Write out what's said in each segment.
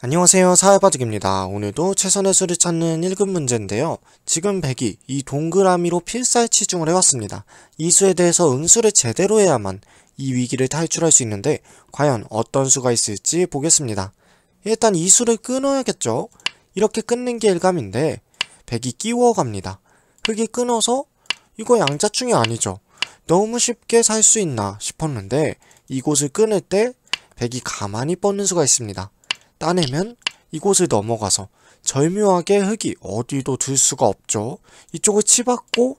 안녕하세요 사회바둑입니다. 오늘도 최선의 수를 찾는 1급 문제인데요. 지금 백이이 동그라미로 필살 치중을 해왔습니다. 이 수에 대해서 응수를 제대로 해야만 이 위기를 탈출할 수 있는데 과연 어떤 수가 있을지 보겠습니다. 일단 이 수를 끊어야겠죠. 이렇게 끊는 게 일감인데 백이 끼워갑니다. 흙이 끊어서 이거 양자충이 아니죠. 너무 쉽게 살 수 있나 싶었는데 이곳을 끊을 때 백이 가만히 뻗는 수가 있습니다. 따내면 이곳을 넘어가서 절묘하게 흙이 어디도 들 수가 없죠. 이쪽을 치받고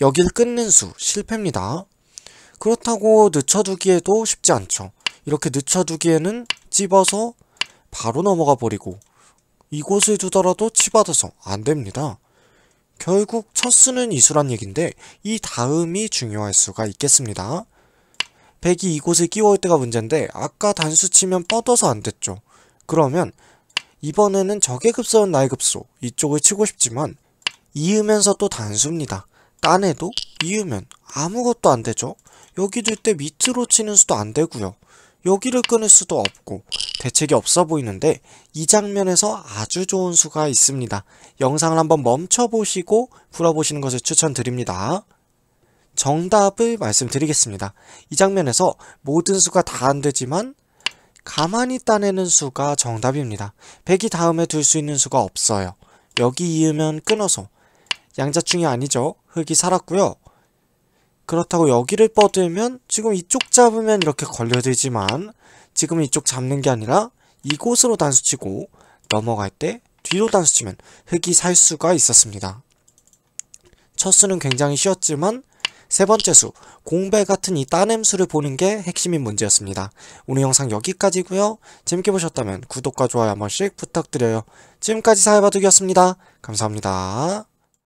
여길 끊는 수 실패입니다. 그렇다고 늦춰두기에도 쉽지 않죠. 이렇게 늦춰두기에는 찝어서 바로 넘어가 버리고 이곳을 두더라도 치받아서 안됩니다. 결국 첫 수는 이수란 얘긴데 이 다음이 중요할 수가 있겠습니다. 백이 이곳에 끼워올 때가 문제인데 아까 단수 치면 뻗어서 안됐죠. 그러면 이번에는 저계급선 이급소 이쪽을 치고 싶지만 이으면서 또 단수입니다. 딴에도 이으면 아무것도 안 되죠. 여기 둘 때 밑으로 치는 수도 안 되고요. 여기를 끊을 수도 없고 대책이 없어 보이는데 이 장면에서 아주 좋은 수가 있습니다. 영상을 한번 멈춰보시고 풀어보시는 것을 추천드립니다. 정답을 말씀드리겠습니다. 이 장면에서 모든 수가 다 안되지만 가만히 따내는 수가 정답입니다. 100이 다음에 둘 수 있는 수가 없어요. 여기 이으면 끊어서 양자충이 아니죠. 흙이 살았고요. 그렇다고 여기를 뻗으면 지금 이쪽 잡으면 이렇게 걸려들지만 지금 이쪽 잡는 게 아니라 이곳으로 단수치고 넘어갈 때 뒤로 단수치면 흙이 살 수가 있었습니다. 첫 수는 굉장히 쉬웠지만 세 번째 수, 공배 같은 이 따냄수를 보는 게 핵심인 문제였습니다. 오늘 영상 여기까지고요. 재밌게 보셨다면 구독과 좋아요 한 번씩 부탁드려요. 지금까지 사회바둑이었습니다. 감사합니다.